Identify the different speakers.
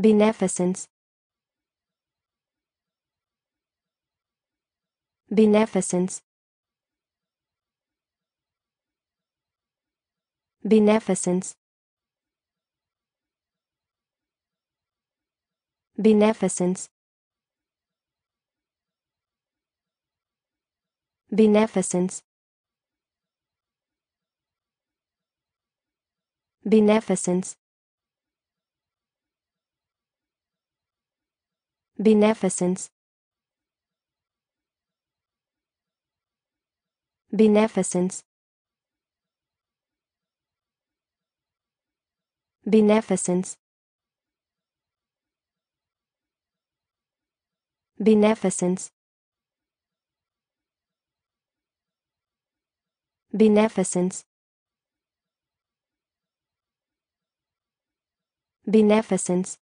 Speaker 1: Beneficence Beneficence Beneficence Beneficence Beneficence Beneficence Beneficence Beneficence Beneficence Beneficence Beneficence Beneficence